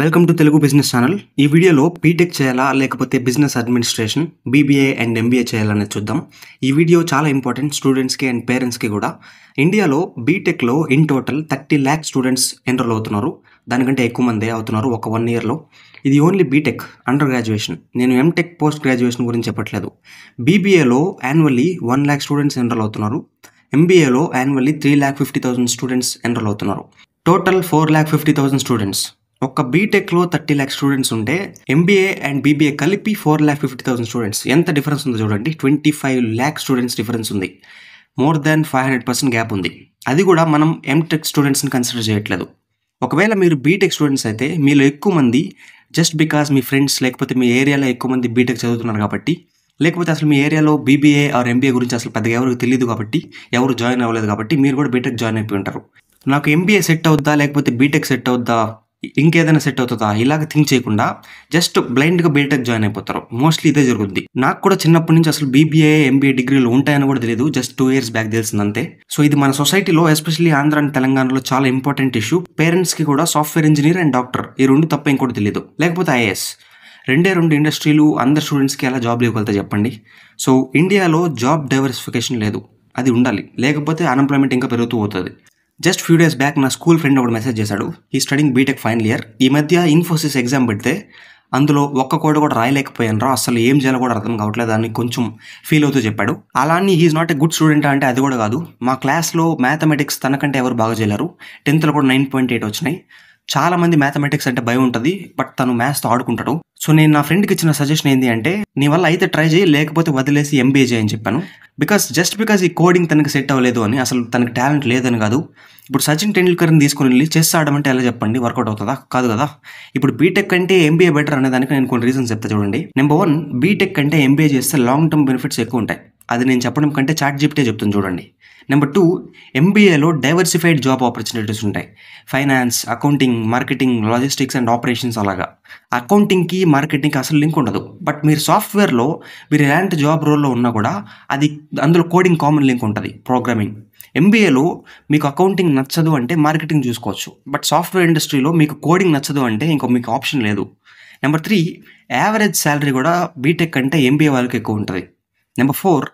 Welcome to Telugu business channel ఈ వీడియోలో BTech చేయాలా లేకపోతే business administration BBA and MBA చేయాలనేది చూద్దాం ఈ వీడియో చాలా ఇంపార్టెంట్ స్టూడెంట్స్కి అండ్ పేరెంట్స్కి కూడా ఇండియాలో బీటెక్లో in total thirty lakh students enroll అవుతున్నారు దానికంటే ఎక్కువ మందే అవుతున్నారు ఒక వన్ ఇయర్లో ఇది ఓన్లీ బీటెక్ అండర్ గ్రాడ్యుయేషన్ నేను ఎంటెక్ పోస్ట్ గ్రాడ్యుయేషన్ గురించి చెప్పట్లేదు బీబీఏలో annually one lakh students enroll అవుతున్నారు ఎంబీఏలో annually three lakh fifty thousand students enroll అవుతున్నారు total four lakh fifty thousand students ఒక బీటెక్లో థర్టీ ల్యాక్ స్టూడెంట్స్ ఉంటే ఎంబీఏ అండ్ బీబీఏ కలిపి four lakh fifty thousand students ఎంత డిఫరెన్స్ ఉందో చూడండి twenty five lakh students difference ఉంది more than five hundred percent gap ఉంది అది కూడా మనం ఎంటెక్ స్టూడెంట్స్ని కన్సిడర్ చేయట్లేదు ఒకవేళ మీరు బీటెక్ స్టూడెంట్స్ అయితే మీలో ఎక్కువ మంది జస్ట్ బికాస్ మీ ఫ్రెండ్స్ లేకపోతే మీ ఏరియాలో ఎక్కువ మంది బీటెక్ చదువుతున్నారు కాబట్టి లేకపోతే అసలు మీ ఏరియాలో బీబీఏ ఆర్ ఎంబీఏ గురించి అసలు పెద్దగా ఎవరికి తెలియదు కాబట్టి ఎవరు జాయిన్ అవ్వలేదు కాబట్టి మీరు కూడా బీటెక్ జాయిన్ అయిపోయి ఉంటారు నాకు ఎంబీఏ సెట్ అవుద్దా లేకపోతే బీటెక్ సెట్ అవుద్దా ఇంకేదైనా సెట్ అవుతుందా ఇలాగ థింక్ చేయకుండా జస్ట్ బ్లైండ్గా బీటెక్ జాయిన్ అయిపోతారు మోస్ట్లీ ఇదే జరుగుద్ది నాకు కూడా చిన్నప్పటి నుంచి అసలు బీబీఏ ఎంబీఏ డిగ్రీలు ఉంటాయని కూడా తెలియదు జస్ట్ టూ ఇయర్స్ బ్యాక్ తెలిసిందంతే సో ఇది మన సొసైటీలో ఎస్పెషల్లీ ఆంధ్ర అండ్ తెలంగాణలో చాలా ఇంపార్టెంట్ ఇష్యూ పేరెంట్స్కి కూడా సాఫ్ట్వేర్ ఇంజనీర్ అండ్ డాక్టర్ ఈ రెండు తప్ప ఇంకోటి తెలియదు లేకపోతే ఐఏఎస్ రెండే రెండు ఇండస్ట్రీలు అందరు స్టూడెంట్స్కి ఎలా జాబ్ ఇవ్వగలుగుతా చెప్పండి సో ఇండియాలో జాబ్ డైవర్సిఫికేషన్ లేదు అది ఉండాలి లేకపోతే అన్ఎంప్లాయ్మెంట్ ఇంకా పెరుగుతూ పోతుంది జస్ట్ ఫ్యూ డేస్ బ్యాక్ నా స్కూల్ ఫ్రెండ్ ఒకటి మెసేజ్ చేశాడు ఈ స్టడింగ్ బీటెక్ ఫైనల్ ఇయర్ ఈ మధ్య ఇన్ఫోసిస్ ఎగ్జామ్ పెడితే అందులో ఒక్క కోడ కూడా రాయలేకపోయాను రా అసలు ఏం చేయాలో కూడా అర్థం కావట్లేదు అని కొంచెం ఫీల్ అవుతూ చెప్పాడు అలా అని he is not a good student అంటే అది కూడా కాదు మా క్లాస్లో మ్యాథమెటిక్స్ తనకంటే ఎవరు బాగా చేయలేరు టెన్త్లో కూడా నైన్ పాయింట్ ఎయిట్ వచ్చినాయి చాలా మంది మ్యాథమెటిక్స్ అంటే భయం ఉంటుంది బట్ తను మ్యాథ్స్తో ఆడుకుంటాడు సో నేను నా ఫ్రెండ్కి ఇచ్చిన సజెషన్ ఏంటి అంటే నీ వల్ల అయితే ట్రై చేయి లేకపోతే వదిలేసి ఎంబీఏ చేయని చెప్పాను బికాస్ జస్ట్ బికాస్ ఈ కోడింగ్ తనకి సెట్ అవ్వలేదు అని అసలు తనకి టాలెంట్ లేదని కాదు ఇప్పుడు సచిన్ టెండూల్కర్ని తీసుకుని వెళ్ళి చెస్ ఆడమంటే ఎలా చెప్పండి వర్కౌట్ అవుతుందా కాదు కదా ఇప్పుడు బీటెక్ కంటే ఎంబీఏ బెటర్ అనేదానికి నేను కొన్ని రీజన్స్ చెప్తా చూడండి నెంబర్ వన్ బీటెక్ కంటే ఎంబీఏ చేస్తే లాంగ్ టర్మ్ బెనిఫిట్స్ ఎక్కువ ఉంటాయి అది నేను చెప్పడం కంటే చాట్ జిప్టే చెప్తాను చూడండి నెంబర్ టూ ఎంబీఏలో డైవర్సిఫైడ్ జాబ్ ఆపర్చునిటీస్ ఉంటాయి finance accounting marketing logistics and operations అలాగా అకౌంటింగ్కి మార్కెటింగ్కి అసలు లింక్ ఉండదు బట్ మీరు సాఫ్ట్వేర్లో మీరు ఎలాంటి జాబ్ రోల్లో ఉన్నా కూడా అది అందులో కోడింగ్ కామన్ లింక్ ఉంటుంది ప్రోగ్రామింగ్ ఎంబీఏలో మీకు అకౌంటింగ్ నచ్చదు అంటే మార్కెటింగ్ చూసుకోవచ్చు బట్ సాఫ్ట్వేర్ ఇండస్ట్రీలో మీకు కోడింగ్ నచ్చదు అంటే ఇంకో మీకు ఆప్షన్ లేదు నెంబర్ త్రీ యావరేజ్ శాలరీ కూడా బీటెక్ కంటే ఎంబీఏ వాళ్ళకి ఎక్కువ ఉంటుంది నెంబర్ ఫోర్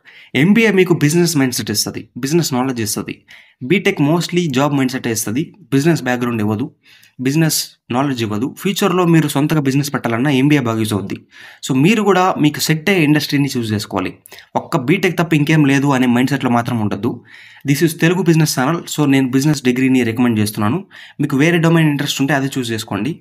ఎంబీఏ మీకు బిజినెస్ మైండ్ సెట్ ఇస్తుంది బిజినెస్ నాలెడ్జ్ ఇస్తుంది BTech mostly job mind set వేస్తుంది బిజినెస్ బ్యాక్గ్రౌండ్ ఇవ్వదు బిజినెస్ నాలెడ్జ్ ఇవ్వదు ఫ్యూచర్లో మీరు సొంతగా బిజినెస్ పెట్టాలన్నా ఎంబీఏ బాగా యూజ్ అవుద్ది సో మీరు కూడా మీకు సెట్ అయ్యే ఇండస్ట్రీని చూస్ చేసుకోవాలి ఒక్క బీటెక్ తప్ప ఇంకేం లేదు అనే మైండ్ సెట్లో మాత్రం ఉండదు this is Telugu business channel so నేను బిజినెస్ డిగ్రీని రికమెండ్ చేస్తున్నాను మీకు వేరే డొమైన్ ఇంట్రెస్ట్ ఉంటే అది చూస్ చేసుకోండి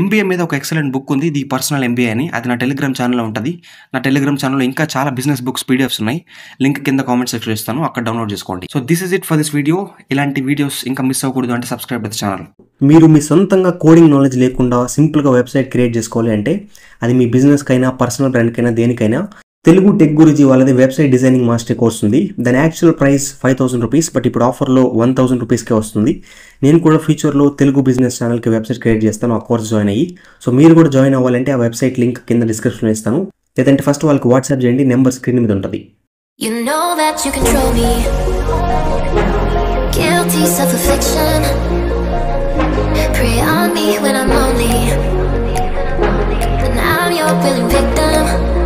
ఎంబీఏ మీద ఒక ఎక్సలెంట్ బుక్ ఉంది ది పర్సనల్ ఎంబీఏ అని అది నా టెలిగ్రామ్ ఛానల్లో ఉంటుంది నా టెలిగ్రామ్ ఛానల్లో ఇంకా చాలా బిజినెస్ బుక్స్ పీడిఎఫ్స్ ఉన్నాయి లింక్ కింద కామెంట్ సెక్షన్ ఇస్తాను అక్కడ డౌన్లోడ్ చేసుకోండి so this is it for this video so ఇలాంటి వీడియోస్ ఇంకా మిస్ అవ్వకూడదు అంటే సబ్స్క్రైబ్ అయితే ఛానల్ మీరు మీ సొంతంగా కోడింగ్ నాలెడ్జ్ లేకుండా సింపుల్గా వెబ్సైట్ క్రియేట్ చేసుకోవాలి అంటే అది మీ బిజినెస్కైనా పర్సనల్ బ్రాండ్కైనా దేనికైనా తెలుగు టెక్ గురించి వాళ్ళది వెబ్సైట్ డిజైనింగ్ మాస్టర్ కోర్స్ ఉంది దాని actual price five thousand rupees but ఇప్పుడు ఆఫర్లో వన్ థౌసండ్ రూపీస్కే వస్తుంది నేను కూడా ఫ్యూచర్లో తెలుగు బిజినెస్ ఛానల్కి వెబ్సైట్ క్రియేట్ చేస్తాను ఆ కోర్స్ జాయిన్ అయ్యి సో మీరు కూడా జాయిన్ అవ్వాలంటే ఆ వెబ్సైట్ లింక్ కింద డిస్క్రిప్షన్లో ఇస్తాను లేదంటే ఫస్ట్ వాళ్ళకి వాట్సాప్ చేయండి నెంబర్ స్క్రీన్ మీద ఉంటుంది You know that you control me. Guilty self-affliction Prey on me when I'm lonely And I'm your willing victim